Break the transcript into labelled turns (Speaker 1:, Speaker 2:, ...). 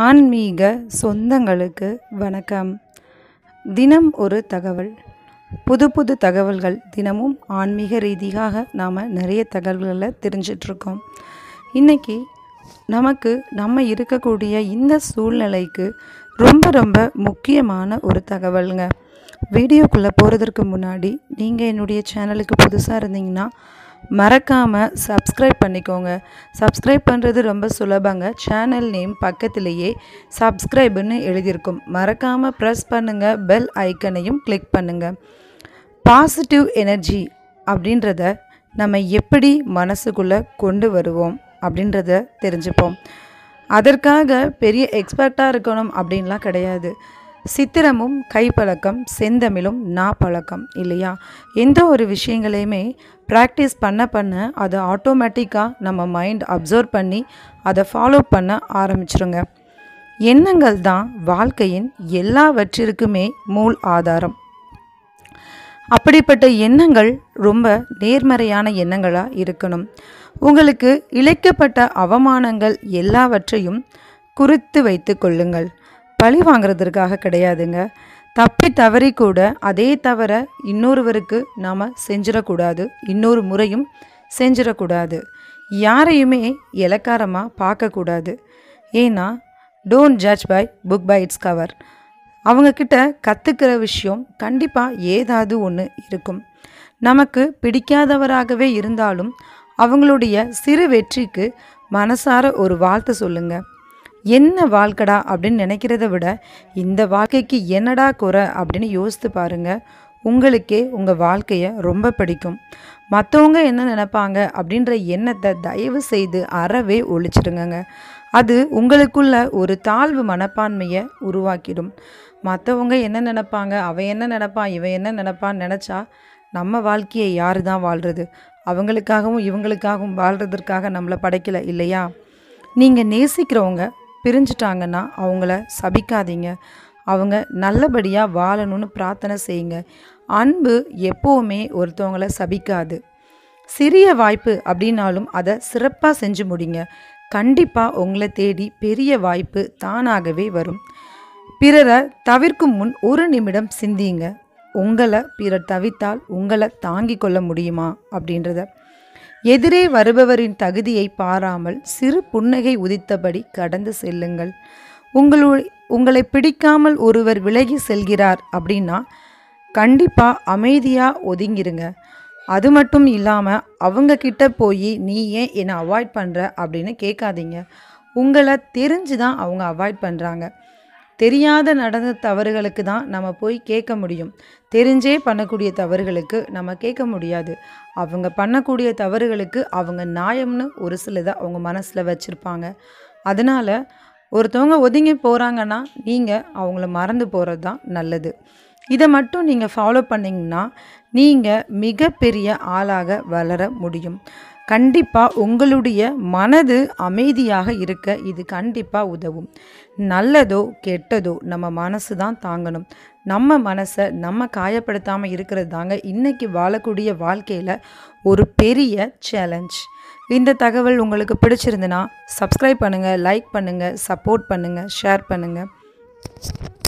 Speaker 1: ஆன்மீக சொந்தங்களுக்கு வணக்கம் தினம் ஒரு தகவல் புது புது தகவல்கள் தினமும் ஆன்மீக ரீதியாக நாம் நிறைய தகவல்களை தெரிஞ்சிட்ருக்கோம் இன்றைக்கி நமக்கு நம்ம இருக்கக்கூடிய இந்த சூழ்நிலைக்கு ரொம்ப ரொம்ப முக்கியமான ஒரு தகவலுங்க வீடியோக்குள்ளே போகிறதுக்கு முன்னாடி நீங்கள் என்னுடைய சேனலுக்கு புதுசாக இருந்தீங்கன்னா மறக்காமல் சப்ஸ்கிரைப் பண்ணிக்கோங்க சப்ஸ்கிரைப் பண்ணுறது ரொம்ப சுலபங்க சேனல் நேம் பக்கத்திலேயே சப்ஸ்கிரைப்னு எழுதியிருக்கும் மறக்காமல் ப்ரெஸ் பண்ணுங்கள் பெல் ஐக்கனையும் கிளிக் பண்ணுங்கள் பாசிட்டிவ் எனர்ஜி அப்படின்றத நம்ம எப்படி மனசுக்குள்ளே கொண்டு வருவோம் அப்படின்றத தெரிஞ்சுப்போம் அதற்காக பெரிய எக்ஸ்பர்ட்டாக இருக்கணும் அப்படின்லாம் கிடையாது சித்திரமும் கைப்பழக்கம் செந்தமிழும் நா பழக்கம் இல்லையா எந்த ஒரு விஷயங்களையுமே ப்ராக்டிஸ் பண்ண பண்ண அதை ஆட்டோமேட்டிக்காக நம்ம மைண்ட் அப்சர்வ் பண்ணி அதை ஃபாலோ பண்ண ஆரம்பிச்சிருங்க எண்ணங்கள் தான் வாழ்க்கையின் எல்லாவற்றிற்குமே மூல் ஆதாரம் அப்படிப்பட்ட எண்ணங்கள் ரொம்ப நேர்மறையான எண்ணங்களாக இருக்கணும் உங்களுக்கு இழைக்கப்பட்ட அவமானங்கள் எல்லாவற்றையும் குறித்து வைத்து கொள்ளுங்கள் பழி வாங்குறதற்காக கிடையாதுங்க தப்பி தவறி கூட அதே தவிர இன்னொருவருக்கு நாம் செஞ்சிடக்கூடாது இன்னொரு முறையும் செஞ்சிடக்கூடாது யாரையுமே இலக்காரமாக பார்க்கக்கூடாது ஏன்னா don't judge by book by its cover அவங்கக்கிட்ட கற்றுக்கிற விஷயம் கண்டிப்பாக ஏதாவது ஒன்று இருக்கும் நமக்கு பிடிக்காதவராகவே இருந்தாலும் அவங்களுடைய சிறு வெற்றிக்கு மனசார ஒரு வாழ்த்து சொல்லுங்கள் என்ன வாழ்க்கடா அப்படின்னு நினைக்கிறத விட இந்த வாழ்க்கைக்கு என்னடா குறை அப்படின்னு யோசித்து பாருங்கள் உங்களுக்கே உங்கள் வாழ்க்கையை ரொம்ப பிடிக்கும் மற்றவங்க என்ன நினைப்பாங்க அப்படின்ற எண்ணத்தை தயவு செய்து அறவே ஒழிச்சிடுங்க அது உங்களுக்குள்ள ஒரு தாழ்வு மனப்பான்மையை உருவாக்கிடும் மற்றவங்க என்ன நினைப்பாங்க அவன் என்ன நினைப்பான் இவன் என்ன நினைப்பான்னு நினச்சா நம்ம வாழ்க்கையை யார் தான் வாழ்கிறது அவங்களுக்காகவும் இவங்களுக்காகவும் வாழ்கிறதுக்காக நம்மளை படைக்கலை இல்லையா நீங்கள் நேசிக்கிறவங்க பிரிஞ்சிட்டாங்கன்னா அவங்கள சபிக்காதீங்க அவங்க நல்லபடியாக வாழணும்னு பிரார்த்தனை செய்யுங்க அன்பு எப்போவுமே ஒருத்தவங்களை சபிக்காது சிறிய வாய்ப்பு அப்படின்னாலும் அதை சிறப்பாக செஞ்சு முடிங்க கண்டிப்பாக உங்களை தேடி பெரிய வாய்ப்பு தானாகவே வரும் பிறரை தவிர்க்கும் முன் ஒரு நிமிடம் சிந்தியுங்க உங்களை பிறர் தவித்தால் உங்களை தாங்கிக் கொள்ள முடியுமா அப்படின்றத எதிரே வருபவரின் தகுதியை பாராமல் சிறு புன்னகை உதித்தபடி கடந்து செல்லுங்கள் உங்களு உங்களை பிடிக்காமல் ஒருவர் விலகி செல்கிறார் அப்படின்னா கண்டிப்பாக அமைதியாக ஒதுங்கிருங்க அது மட்டும் இல்லாமல் அவங்க கிட்ட போய் நீ ஏன் என்னை அவாய்ட் பண்ணுற அப்படின்னு கேட்காதீங்க உங்களை தெரிஞ்சு தான் அவங்க அவாய்ட் பண்ணுறாங்க தெரியாத நடந்த தவறுகளுக்கு தான் நம்ம போய் கேட்க முடியும் தெரிஞ்சே பண்ணக்கூடிய தவறுகளுக்கு நம்ம கேட்க முடியாது அவங்க பண்ணக்கூடிய தவறுகளுக்கு அவங்க நியாயம்னு ஒரு சிலதை அவங்க மனசில் வச்சுருப்பாங்க அதனால் ஒருத்தவங்க ஒதுங்கி போகிறாங்கன்னா நீங்கள் அவங்கள மறந்து போகிறது தான் நல்லது இதை மட்டும் நீங்கள் ஃபாலோ பண்ணிங்கன்னா நீங்கள் மிகப்பெரிய ஆளாக வளர முடியும் கண்டிப்பாக உங்களுடைய மனது அமைதியாக இருக்க இது கண்டிப்பாக உதவும் நல்லதோ கெட்டதோ நம்ம மனசு தான் தாங்கணும் நம்ம மனசை நம்ம காயப்படுத்தாமல் இருக்கிறது தாங்க இன்றைக்கி வாழக்கூடிய வாழ்க்கையில் ஒரு பெரிய சேலஞ்ச் இந்த தகவல் உங்களுக்கு பிடிச்சிருந்துன்னா சப்ஸ்கிரைப் பண்ணுங்கள் லைக் பண்ணுங்கள் சப்போர்ட் பண்ணுங்கள் ஷேர் பண்ணுங்கள்